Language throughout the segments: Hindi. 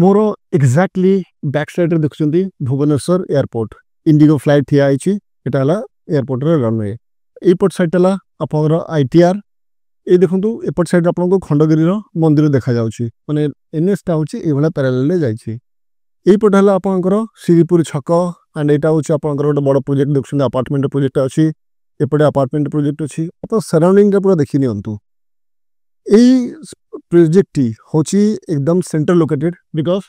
ମୋର ଏକ୍ଜାକ୍ଟଲି ବ୍ୟାକ୍ ସାଇଡ଼୍ରେ ଦେଖୁଛନ୍ତି ଭୁବନେଶ୍ୱର ଏୟାରପୋର୍ଟ ଇଣ୍ଡିଗୋ ଫ୍ଲାଇଟ୍ ଠିଆ ହେଇଛି ଏଇଟା ହେଲା ଏୟାରପୋର୍ଟର ରନୱେ ଏଇପଟ ସାଇଡ଼୍ ହେଲା ଆପଣଙ୍କର ଆଇ ଟି ଆର୍ ଏଇ ଦେଖନ୍ତୁ ଏପଟ ସାଇଡ଼୍ ଆପଣଙ୍କୁ ଖଣ୍ଡଗିରିର ମନ୍ଦିର ଦେଖାଯାଉଛି ମାନେ ଏନ୍ଏସ୍ଟା ହେଉଛି ଏଇଭଳିଆ ପ୍ୟାରାଲେଲ୍ରେ ଯାଇଛି ଏଇପଟ ହେଲା ଆପଣଙ୍କର ସିରିପୁର ଛକ ଆଣ୍ଡ ଏଇଟା ହେଉଛି ଆପଣଙ୍କର ଗୋଟେ ବଡ଼ ପ୍ରୋଜେକ୍ଟ ଦେଖୁଛନ୍ତି ଆପାର୍ଟମେଣ୍ଟ ପ୍ରୋଜେକ୍ଟ ଅଛି ଏପଟେ ଆପାର୍ଟମେଣ୍ଟ ପ୍ରୋଜେକ୍ଟ ଅଛି ଆପଣ ସରାଉଣ୍ଡିଂଟା ପୁରା ଦେଖିନିଅନ୍ତୁ ଏଇ प्रोजेक्ट टी हूँ एकदम सेंट्रल लोकेटेड बिकज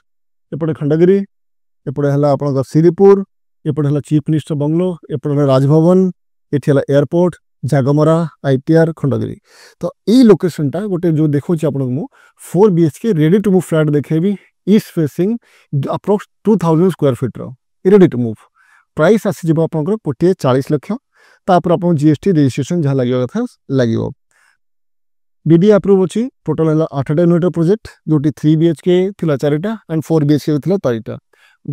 एपटे खंडगिरी एपटे है सिरपुर एपटे है चीफ मिनिस्टर बंगलो एपटे है राजभवन ये airport Jagmara I T R Khandagiri तो ये लोकेशन टा गोटे जो देखा आप four B H K ready to move flat देखे इज facing approx two thousand square फिट्र रेड टू मुव प्राइस आसीज आप कोटे चालीस लक्ष तापर आप जीएसटी रेजिट्रेसन जहाँ लगे कथ लगे বিডি আপ্রুভ ଅଛି ଟୋଟାଲ ହେଲା ଆଠଟା ନଅଟା ପ୍ରୋଜେକ୍ଟ ଯେଉଁଠି ଥ୍ରୀ ବି ଏଚ୍ କେ ଥିଲା ଚାରିଟା and four B H K ଥିଲା ଚାରିଟା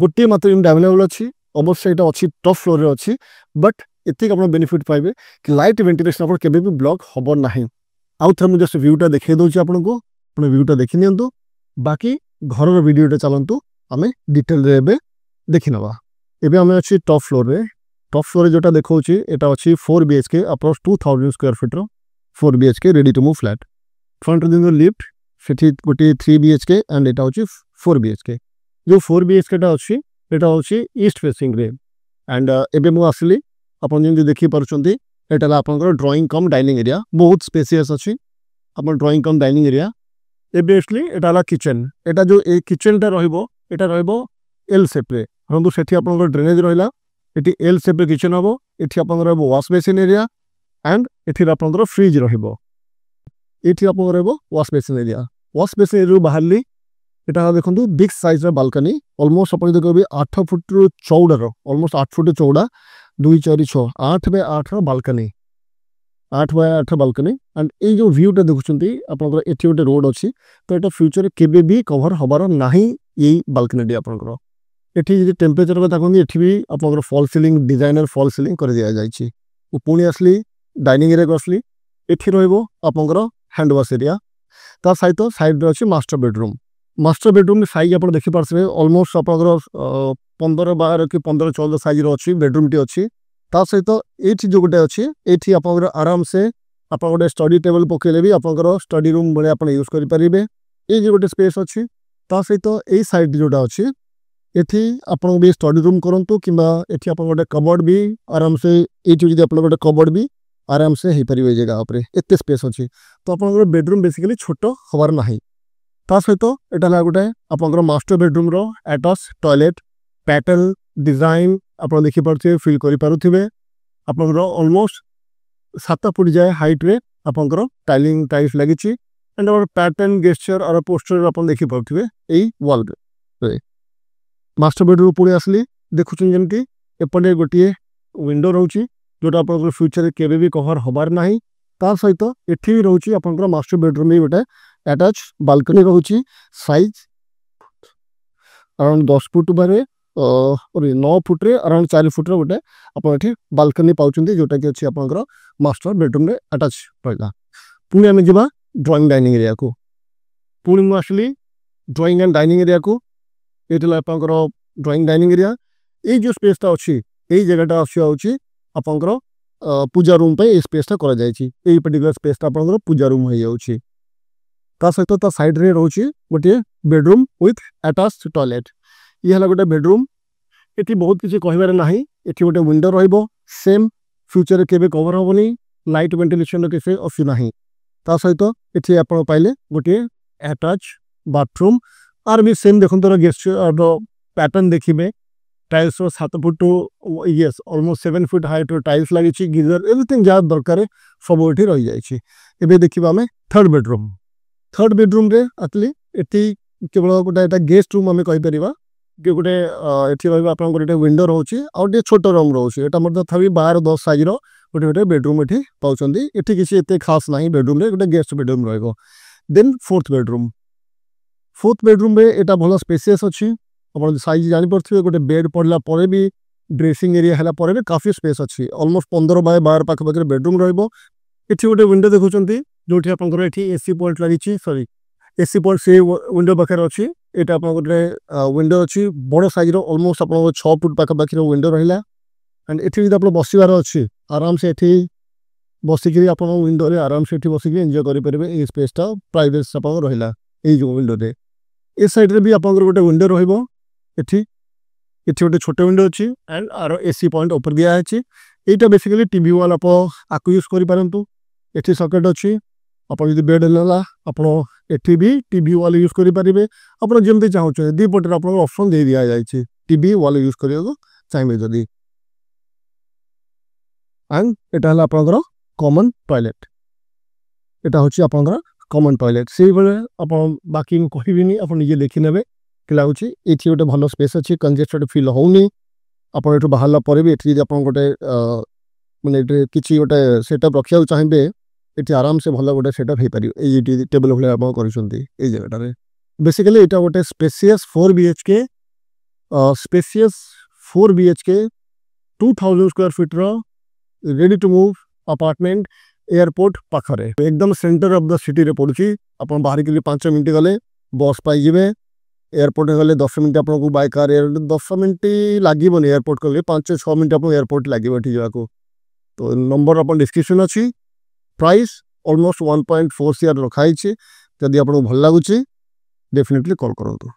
ଗୋଟିଏ ମାତ୍ର ଯେମିତି ଆଭେଲେବଲ୍ ଅଛି ଅବଶ୍ୟ ଏଇଟା ଅଛି ଟପ୍ ଫ୍ଲୋର୍ରେ ଅଛି ବଟ୍ ଏତିକି ଆପଣ ବେନିଫିଟ୍ ପାଇବେ କି ଲାଇଟ୍ ଭେଣ୍ଟିଲେସନ୍ ଆପଣ କେବେ ବି ବ୍ଲକ୍ ହେବ ନାହିଁ ଆଉ ଥରେ ମୁଁ ଜଷ୍ଟ ଭ୍ୟୁଟା ଦେଖାଇ ଦେଉଛି ଆପଣଙ୍କୁ ଆପଣ ଭ୍ୟୁଟା ଦେଖିନିଅନ୍ତୁ ବାକି ଘରର ଭିଡ଼ିଓଟା ଚାଲନ୍ତୁ ଆମେ ଡିଟେଲ୍ରେ ଏବେ ଦେଖିନେବା ଏବେ ଆମେ ଅଛି ଟପ୍ ଫ୍ଲୋର୍ରେ ଟପ୍ ଫ୍ଲୋର୍ରେ ଯେଉଁଟା ଦେଖାଉଛି ଏଇଟା ଅଛି four B H K approx two thousand square ଫିଟ୍ର four B H K ready to move flat front दिन लिफ्ट से गोटे three B H K and एटा हो फोर बी एच के जो फोर बी एच के अच्छी हूँ इस्ट फेसींग एंड एवं मुझे पार्टी देखिपारे आपर ड्रईंग कम डाइनिंग एरिया बहुत स्पेसीयस अच्छी आप ड्रईंग कम डाइनिंग एरिया एवली एटाला किचेन एटा जो ए किचेन रहा रहा एल सेप्रे हम से ड्रेनेज रहा ये एल सेप्रे किचेन हम ये आप वाश बेसीन एरिया এন্ড ଏଥିରେ আপনাদের ফ্রিজ রহব এটি আপনার রহব wash machine area wash machine ଏରିଆରୁ বাহারি এটা দেখুন বিগ সাইজ বালকানি অলমোস্ট আপনি যদি কবি আঠ ফুটর চৌড়ার অলমোস্ট আট ফুট চৌড়া দুই চারি ছ আট বাই আঠ বালকানি আঠ বাই আঠ বালকানি আন্ড এই যে ভিউটা দেখুছেন আপনার এটি গোটে রোড অছি তো এটা ফ্যুচরে কেবে বি কভর হবার না এই বালকানিটি আপনার এটি যদি টেম্পরেচর কথা কুহতি এটি আপনার ফল সিলিং ডিজাইনের ফল সিলিং করে দিয়া যাই পুঁ আসলি ଡାଇନିଂ ଏରିଆ କରିଥିଲି ଏଠି ରହିବ ଆପଣଙ୍କର ହ୍ୟାଣ୍ଡ ୱାଶ୍ ଏରିଆ ତା ସହିତ ସାଇଡ଼୍ରେ ଅଛି master bedroom master bedroom size ଆପଣ ଦେଖିପାରୁଥିବେ ଅଲମୋଷ୍ଟ ଆପଣଙ୍କର ପନ୍ଦର ବାର କି ପନ୍ଦର ଚଉଦ ସାଇଜ୍ର ଅଛି ବେଡ଼ରୁମ୍ଟି ଅଛି ତା ସହିତ ଏଇଠି ଯେଉଁ ଗୋଟେ ଅଛି ଏଇଠି ଆପଣଙ୍କର ଆରାମସେ ଆପଣ ଗୋଟେ ଷ୍ଟଡ଼ି ଟେବଲ୍ ପକାଇଲେ ବି ଆପଣଙ୍କର ଷ୍ଟଡ଼ି ରୁମ୍ ଭଳିଆ ଆପଣ ୟୁଜ୍ କରିପାରିବେ ଏଇ ଯେଉଁ ଗୋଟେ ସ୍ପେସ୍ ଅଛି ତା ସହିତ ଏଇ ସାଇଡ଼୍ ଯେଉଁଟା ଅଛି ଏଠି ଆପଣ ବି ଷ୍ଟଡ଼ି ରୁମ୍ କରନ୍ତୁ କିମ୍ବା ଏଠି ଆପଣ ଗୋଟେ କବର୍ଡ଼ ବି ଆରାମସେ ଏଇଠି ଯଦି ଆପଣ ଗୋଟେ କବର୍ଡ଼ ବି आराम से हो पार जगह एत स्पेस अच्छे तो आपर बेडरूम बेसिकली छोट हबार ना ता सहित यहाँ है गोटे आपस्टर बेडरूम रटस टयलेट पैटर्न डिजाइन आप देखिपे फिल करेंगे आपंकर अलमोस्ट सात फुट जाए हाइट्रे आपंकर टाइलिंग टाइल्स लगी एंड पैटर्न गेस्चर और पोस्टर आप देखिपे यही व्वाल्रे मटर बेडरूम पुणी आसली देखुन जमी एपटे गोटे विंडो रोचे जोटा आप फ्यूचर के कभर हबार ना सहित एटी भी रोचे आपंकर बेडरूम भी गोटे आटाच बाल्कनी रोचे सैज अराउंड दस फुट बारे नौ फुट्रे अराउंड चार फुट गोटे आपठी बाल्कनी पाँच जोटा कि अच्छी आपस्टर बेडरूम आटाच रहा पुणे आम जा ड्रईंग डाइनिंग एरिया को पुणी मुसली ड्रईंग एंड डाइनिंग एरिया को ये आप ड्रईंग डाइनिंग एरिया ये जो स्पेसटा अच्छी ये जगह आसा आप पूजा रूम पर स्पेसटा कर स्पेस स्पेसटा पूजा रूम हो सहित तो सैड्रे रोच गोटे बेडरूम विथ आटाच टयलेट ये गोटे बेडरूम ये बहुत किसी कहबारे ना ये गोटे विंडो सेम फ्यूचर के कवर हेनी लाइट वेन्टिलेसन किसी अश्यू ना ता सहित ये आप गोटे आटाच बाथरूम आर भी सेम देखते गेस्ट पैटर्न देखिए टाइल्स रत फुट टू ये almost seven foot height tiles लगी गिजर एवरीथिंग जहाँ दरकार सब ये रही जाए देखा आम थर्ड बेडरूम थर्ड बेडरूम आसली केवल गोटे गेस्ट रूम आम कहीपर कि गोटे ये रही आप गोटे विंडो रोच छोट रूम रोचे यहाँ तथा बार दस सैज्र गोटे गोटे बेडरूम ये पाँच किसी एत खास ना बेडरूम गोटे गेस्ट बेडरूम रोक then fourth bedroom fourth bedroom यहाँ भल स्पेस अच्छी আপনাদের সাইজ জাঁপারে গোটে বেড পড়লা পরে বি ড্রেসিং এরিয়া হল পরে বি কাফি স্পেস অছি অলমোস্ট পনের বাই বার পাখাপাখি বেডরুম রহব এটি গোটে উইন্ডো দেখুছেন যেটি আপনার এটি এসি পয়েন্ট লাগিছে সরি এসি পয়েন্ট সে উইন্ডো পাখে অছি এটা আপনার গোটে উইন্ডো অছি বড় সাইজর অলমোস্ট আপনার ছ ফুট পাখাপাখি উইন্ডো রহলা আন্ড এটি যদি আপনার বসবার অছি আরামসে এটি বসিকি আপনার উইন্ডোরে আরামসে এটি বসিকি এনজয় করে পারবে এই স্পেসটা প্রাইভেট আপনার রহলা এই যে উইন্ডোরে এ সাইড্রে বি আপনার গোটে উইন্ডো রহব ଏଠି କିଛି ଗୋଟେ ଛୋଟ ୱିଣ୍ଡୋ ଅଛି ଆଣ୍ଡ ଆର ଏସି ପଏଣ୍ଟ ଉପରେ ଦିଆହେଇଛି ଏଇଟା ବେସିକାଲି ଟିଭି ୱାଲ୍ ଆପଣ ଆକୁ ୟୁଜ୍ କରିପାରନ୍ତୁ ଏଠି ସକେଟ୍ ଅଛି ଆପଣ ଯଦି ବେଡ୍ ହେଲା ଆପଣ ଏଠି ବି ଟିଭି ୱାଲ୍ ୟୁଜ୍ କରିପାରିବେ ଆପଣ ଯେମିତି ଚାହୁଁଛନ୍ତି ଦୁଇ ପଟରେ ଆପଣଙ୍କୁ ଅପସନ୍ ଦେଇ ଦିଆଯାଇଛି ଟିଭି ୱାଲ୍ ୟୁଜ୍ କରିବାକୁ ଚାହିଁବେ ଯଦି ଆଣ୍ଡ ଏଇଟା ହେଲା ଆପଣଙ୍କର କମନ୍ ଟଏଲେଟ୍ এটা হচ্ছে আপনার কমন টয়লেট সেইভাবে আপনার বাকি আমি কহিবিনি আপনি নিজে দেখে নেবে ଲାଗୁଛି ଏଠି ଗୋଟେ ଭଲ ସ୍ପେସ୍ ଅଛି କଞ୍ଜେଷ୍ଟେଡ୍ ଫିଲ୍ ହେଉନି ଆପଣ ଏଠୁ ବାହାରିଲା ପରେ ବି ଏଠି ଯଦି ଆପଣ ଗୋଟେ ମାନେ ଏଠି କିଛି ଗୋଟେ ସେଟଅପ୍ ରଖିବାକୁ ଚାହିଁବେ ଏଠି ଆରାମସେ ଭଲ ଗୋଟେ ସେଟଅପ୍ ହେଇପାରିବ ଏଇ ଏଠି ଟେବଲ୍ ଭଳିଆ ଆପଣ କରିଛନ୍ତି ଏଇ ଜାଗାଟାରେ ବେସିକାଲି ଏଇଟା ଗୋଟେ spacious four B H K spacious four B H K two thousand square ଫିଟ୍ର ready to move apartment airport ପାଖରେ ଏକଦମ ସେଣ୍ଟର ଅଫ୍ ଦ ସିଟିରେ ପଡ଼ୁଛି ଆପଣ ବାହାରିକି ପାଞ୍ଚ ମିନିଟ୍ ଗଲେ ବସ୍ ପାଇଯିବେ ଏୟାରପୋର୍ଟ ଗଲେ ଦଶ ମିନିଟ୍ ଆପଣଙ୍କୁ ବାଇ କାର୍ ଦଶ ମିନିଟ୍ ଲାଗିବନି ଏୟାରପୋର୍ଟ ଗଲେ ପାଞ୍ଚ ଛଅ ମିନିଟ୍ ଆପଣଙ୍କୁ ଏୟାରପୋର୍ଟ ଲାଗିବ ଏଠି ଯିବାକୁ ତ ନମ୍ବର ଆପଣ ଡିସ୍କ୍ରିପସନ୍ ଅଛି price almost one point four CR ରଖାହେଇଛି ଯଦି ଆପଣଙ୍କୁ ଭଲ ଲାଗୁଛି ଡେଫିନେଟଲି କଲ୍ କରନ୍ତୁ